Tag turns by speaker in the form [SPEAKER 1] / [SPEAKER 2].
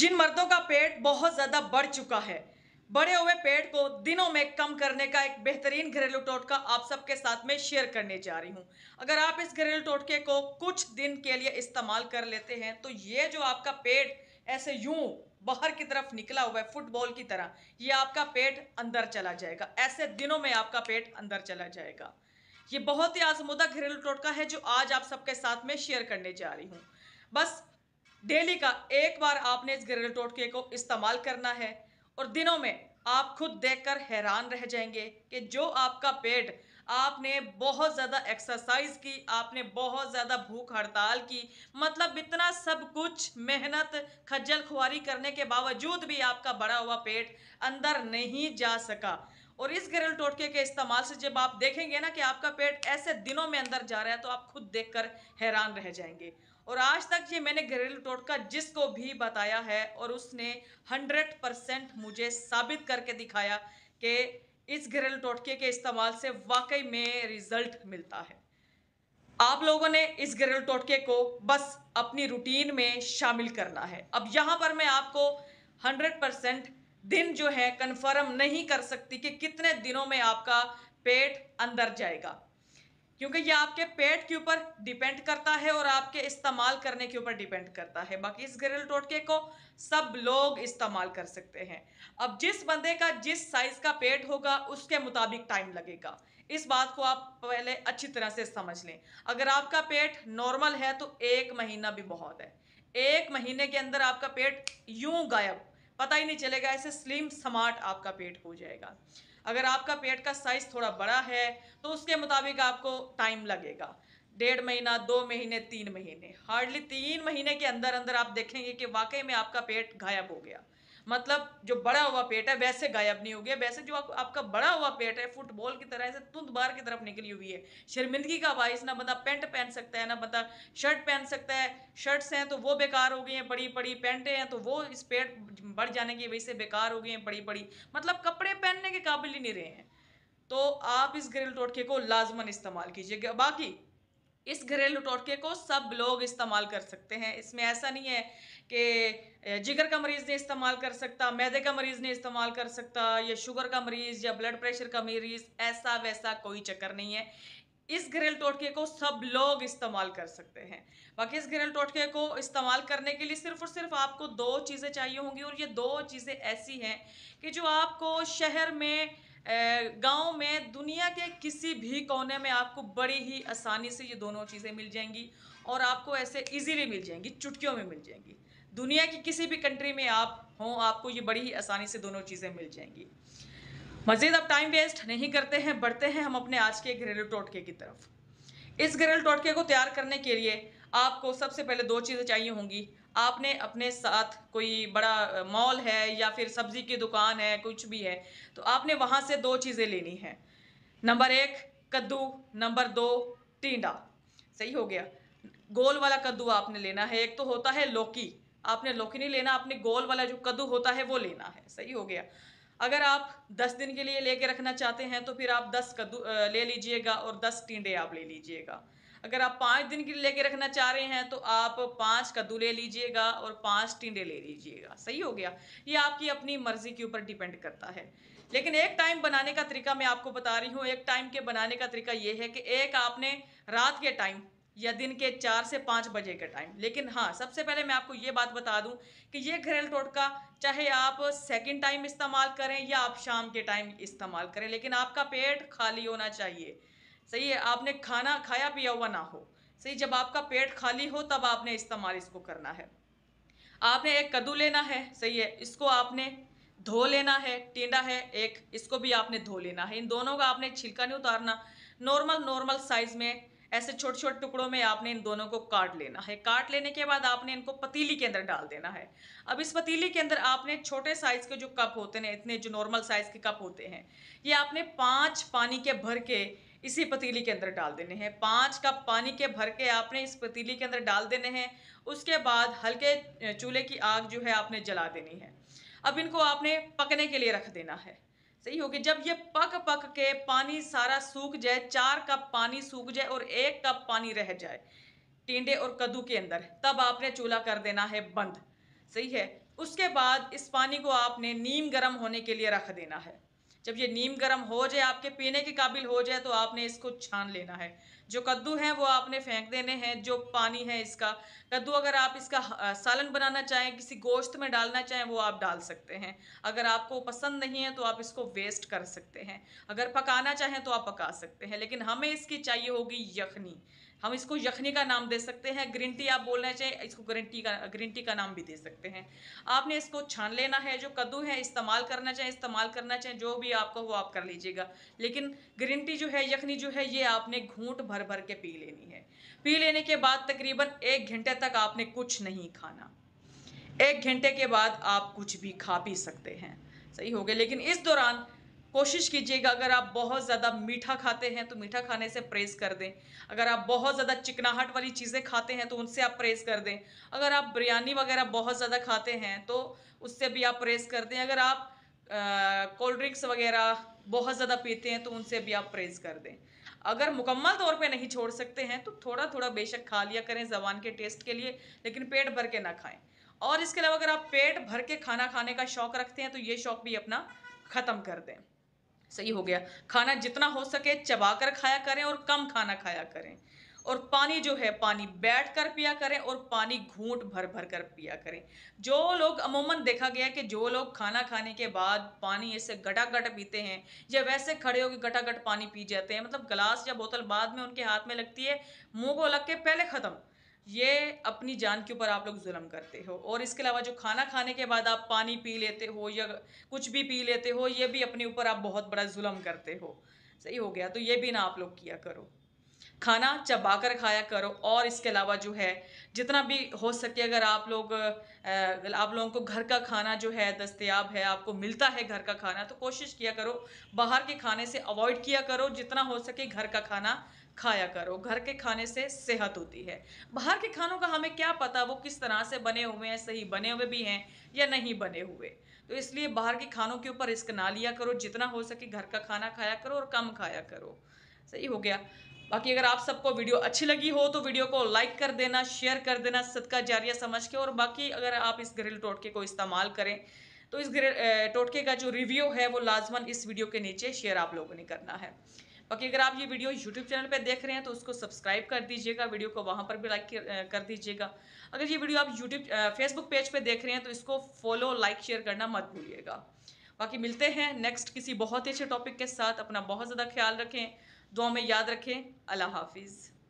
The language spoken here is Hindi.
[SPEAKER 1] जिन मर्दों का पेट बहुत ज़्यादा बढ़ चुका है बढ़े हुए पेट को दिनों में कम करने का एक बेहतरीन घरेलू टोटका आप सबके साथ में शेयर करने जा रही हूं अगर आप इस घरेलू टोटके को कुछ दिन के लिए इस्तेमाल कर लेते हैं तो ये जो आपका पेट ऐसे यूं बाहर की तरफ निकला हुआ है फुटबॉल की तरह ये आपका पेट अंदर चला जाएगा ऐसे दिनों में आपका पेट अंदर चला जाएगा ये बहुत ही आजमुदा घरेलू टोटका है जो आज आप सबके साथ में शेयर करने जा रही हूँ बस डेली का एक बार आपने इस घरेलू टोटके को इस्तेमाल करना है और दिनों में आप खुद देखकर हैरान रह जाएंगे कि जो आपका पेट आपने बहुत ज़्यादा एक्सरसाइज की आपने बहुत ज़्यादा भूख हड़ताल की मतलब इतना सब कुछ मेहनत खज्जल खुआरी करने के बावजूद भी आपका बड़ा हुआ पेट अंदर नहीं जा सका और इस घरेलू टोटके के इस्तेमाल से जब आप देखेंगे ना कि आपका पेट ऐसे दिनों में अंदर जा रहा है तो आप खुद देखकर हैरान रह जाएंगे और आज तक ये मैंने घरेलू टोटका जिसको भी बताया है और उसने हंड्रेड परसेंट मुझे साबित करके दिखाया कि इस घरेलू टोटके के इस्तेमाल से वाकई में रिज़ल्ट मिलता है आप लोगों ने इस घरेलू टोटके को बस अपनी रूटीन में शामिल करना है अब यहाँ पर मैं आपको हंड्रेड परसेंट दिन जो है कन्फर्म नहीं कर सकती कि कितने दिनों में आपका पेट अंदर जाएगा क्योंकि ये आपके पेट के ऊपर डिपेंड करता है और आपके इस्तेमाल करने के ऊपर डिपेंड करता है बाकी इस घरेलू टोटके को सब लोग इस्तेमाल कर सकते हैं अब जिस बंदे का जिस साइज़ का पेट होगा उसके मुताबिक टाइम लगेगा इस बात को आप पहले अच्छी तरह से समझ लें अगर आपका पेट नॉर्मल है तो एक महीना भी बहुत है एक महीने के अंदर आपका पेट यूं गायब पता ही नहीं चलेगा ऐसे स्लिम स्मार्ट आपका पेट हो जाएगा अगर आपका पेट का साइज़ थोड़ा बड़ा है तो उसके मुताबिक आपको टाइम लगेगा डेढ़ महीना दो महीने तीन महीने हार्डली तीन महीने के अंदर अंदर आप देखेंगे कि वाकई में आपका पेट गायब हो गया मतलब जो बड़ा हुआ पेट है वैसे गायब नहीं हो गया वैसे जो आप, आपका बड़ा हुआ पेट है फुटबॉल की तरह से तुंद बार की तरफ निकली हुई है शर्मिंदगी का बाइस ना बंदा पेंट पहन सकता है ना बंदा शर्ट पहन सकता है शर्ट्स हैं तो वो बेकार हो गई हैं बड़ी बड़ी पेंटें हैं तो वो इस पेट बढ़ जाने की वजह से बेकार हो गई हैं बड़ी बड़ी मतलब कपड़े पहनने के काबिल ही नहीं रहे हैं तो आप इस ग्रिल टोटके को लाजमन इस्तेमाल कीजिएगा बाकी इस घरेलू टोटके को सब लोग इस्तेमाल कर सकते हैं इसमें ऐसा नहीं है कि जिगर का मरीज़ नहीं इस्तेमाल कर सकता मैदे का मरीज़ नहीं इस्तेमाल कर सकता या शुगर का मरीज़ या ब्लड प्रेशर का मरीज़ ऐसा वैसा कोई चक्कर नहीं है इस घरेलू टोटके को सब लोग इस्तेमाल कर सकते हैं बाकी इस घरेलू टोटके को इस्तेमाल करने के लिए सिर्फ और सिर्फ आपको दो चीज़ें चाहिए होंगी और ये दो चीज़ें ऐसी हैं कि जो आपको शहर में गांव में दुनिया के किसी भी कोने में आपको बड़ी ही आसानी से ये दोनों चीज़ें मिल जाएंगी और आपको ऐसे इजीली मिल जाएंगी चुटकियों में मिल जाएंगी दुनिया की किसी भी कंट्री में आप हों आपको ये बड़ी ही आसानी से दोनों चीज़ें मिल जाएंगी मज़ीद अब टाइम वेस्ट नहीं करते हैं बढ़ते हैं हम अपने आज के घरेलू टोटके की तरफ इस घरेलू टोटके को तैयार करने के लिए आपको सबसे पहले दो चीज़ें चाहिए होंगी आपने अपने साथ कोई बड़ा मॉल है या फिर सब्ज़ी की दुकान है कुछ भी है तो आपने वहाँ से दो चीज़ें लेनी है नंबर एक कद्दू नंबर दो टीडा सही हो गया गोल वाला कद्दू आपने लेना है एक तो होता है लौकी आपने लौकी नहीं लेना आपने गोल वाला जो कद्दू होता है वो लेना है सही हो गया अगर आप 10 दिन के लिए लेके रखना चाहते हैं तो फिर आप 10 कद्दू ले लीजिएगा और 10 टीडे आप ले लीजिएगा अगर आप पाँच दिन के लिए लेके रखना चाह रहे हैं तो आप पाँच कद्दू ले लीजिएगा और पाँच टिंडे ले लीजिएगा सही हो गया ये आपकी अपनी मर्ज़ी के ऊपर डिपेंड करता है लेकिन एक टाइम बनाने का तरीका मैं आपको बता रही हूँ एक टाइम के बनाने का तरीका ये है कि एक आपने रात के टाइम या दिन के चार से पाँच बजे के टाइम लेकिन हाँ सबसे पहले मैं आपको ये बात बता दूं कि ये घरेलू टोटका चाहे आप सेकंड टाइम इस्तेमाल करें या आप शाम के टाइम इस्तेमाल करें लेकिन आपका पेट खाली होना चाहिए सही है आपने खाना खाया पिया हुआ ना हो सही जब आपका पेट खाली हो तब आपने इस्तेमाल इसको करना है आपने एक कद्दू लेना है सही है इसको आपने धो लेना है टेंडा है एक इसको भी आपने धो लेना है इन दोनों का आपने छिलका नहीं उतारना नॉर्मल नॉर्मल साइज़ में ऐसे छोटे छोटे टुकड़ों में आपने इन दोनों को काट लेना है काट लेने के बाद आपने इनको पतीली के अंदर डाल देना है अब इस पतीली के अंदर आपने छोटे साइज़ के जो कप होते हैं इतने जो नॉर्मल साइज़ के कप होते हैं ये आपने पाँच पानी के भर के इसी पतीली के अंदर डाल देने हैं पाँच कप पानी के भर के आपने इस पतीली के अंदर डाल देने हैं उसके बाद हल्के चूल्हे की आग जो है आपने जला देनी है अब इनको आपने पकने के लिए रख देना है सही हो गया जब ये पक पक के पानी सारा सूख जाए चार कप पानी सूख जाए और एक कप पानी रह जाए टेंडे और कद्दू के अंदर तब आपने चूल्हा कर देना है बंद सही है उसके बाद इस पानी को आपने नीम गर्म होने के लिए रख देना है जब ये नीम गर्म हो जाए आपके पीने के काबिल हो जाए तो आपने इसको छान लेना है जो कद्दू हैं वो आपने फेंक देने हैं जो पानी है इसका कद्दू अगर आप इसका सालन बनाना चाहें किसी गोश्त में डालना चाहें वो आप डाल सकते हैं अगर आपको पसंद नहीं है तो आप इसको वेस्ट कर सकते हैं अगर पकाना चाहें तो आप पका सकते हैं लेकिन हमें इसकी चाहिए होगी यखनी हम इसको यखनी का नाम दे सकते हैं ग्रीन टी आप बोलना चाहिए इसको ग्रीन टी का ग्रीन टी का नाम भी दे सकते हैं आपने इसको छान लेना है जो कद्दू है इस्तेमाल करना चाहे इस्तेमाल करना चाहिए जो भी आपको वो आप कर लीजिएगा लेकिन ग्रीन टी जो है यखनी जो है ये आपने घूट भर भर के पी लेनी है पी लेने के बाद तकरीबन एक घंटे तक आपने कुछ नहीं खाना एक घंटे के बाद आप कुछ भी खा पी सकते हैं सही हो गया लेकिन इस दौरान कोशिश कीजिएगा अगर आप बहुत ज़्यादा मीठा खाते हैं तो मीठा खाने से परहेज़ कर दें अगर आप बहुत ज़्यादा चिकनाहट वाली चीज़ें खाते हैं तो उनसे आप परहेज़ कर दें अगर आप बिरयानी वगैरह बहुत ज़्यादा खाते हैं तो उससे भी आप परहेज़ कर दें अगर आप कोल्ड ड्रिंक्स वगैरह बहुत ज़्यादा पीते हैं तो उनसे भी आप परहेज़ कर दें अगर मुकम्मल तौर पर नहीं छोड़ सकते हैं तो थोड़ा थोड़ा बेशक खा लिया करें जबान के टेस्ट के लिए लेकिन पेट भर के ना खाएँ और इसके अलावा अगर आप पेट भर के खाना खाने का शौक़ रखते हैं तो ये शौक़ भी अपना ख़त्म कर दें सही हो गया खाना जितना हो सके चबा कर खाया करें और कम खाना खाया करें और पानी जो है पानी बैठ कर पिया करें और पानी घूट भर भर कर पिया करें जो लोग अमूमन देखा गया कि जो लोग खाना खाने के बाद पानी ऐसे गटा गट पीते हैं या वैसे खड़े होकर गटा गट पानी पी जाते हैं मतलब ग्लास या बोतल बाद में उनके हाथ में लगती है मुंह को लग के पहले ख़त्म ये अपनी जान के ऊपर आप लोग जुल्म करते हो और इसके अलावा जो खाना खाने के बाद आप पानी पी लेते हो या कुछ भी पी लेते हो ये भी अपने ऊपर आप बहुत बड़ा जुल्म करते हो सही हो गया तो ये भी ना आप लोग किया करो खाना चबाकर खाया करो और इसके अलावा जो है जितना भी हो सके अगर आप लोग आप लोगों को घर का खाना जो है दस्तियाब है आपको मिलता है घर का खाना तो कोशिश किया करो बाहर के खाने से अवॉइड किया करो जितना हो सके घर का खाना खाया करो घर के खाने से सेहत होती है बाहर के खानों का हमें क्या पता वो किस तरह से बने हुए हैं सही बने हुए भी हैं या नहीं बने हुए तो इसलिए बाहर के खानों के ऊपर रिस्क ना लिया करो जितना हो सके घर का खाना खाया करो और कम खाया करो सही हो गया बाकी अगर आप सबको वीडियो अच्छी लगी हो तो वीडियो को लाइक कर देना शेयर कर देना सदका जारिया समझ के और बाकी अगर आप इस घरेलू टोटके को इस्तेमाल करें तो इस घरे टोटके का जो रिव्यू है वो लाजमन इस वीडियो के नीचे शेयर आप लोगों ने करना है बाकी अगर आप ये वीडियो यूट्यूब चैनल पर देख रहे हैं तो उसको सब्सक्राइब कर दीजिएगा वीडियो को वहाँ पर भी लाइक कर दीजिएगा अगर ये वीडियो आप यूट्यूब फेसबुक पेज पर पे देख रहे हैं तो इसको फॉलो लाइक शेयर करना मत भूलिएगा बाकी मिलते हैं नेक्स्ट किसी बहुत ही अच्छे टॉपिक के साथ अपना बहुत ज़्यादा ख्याल रखें दुआ में याद रखें अल्लाह हाफिज़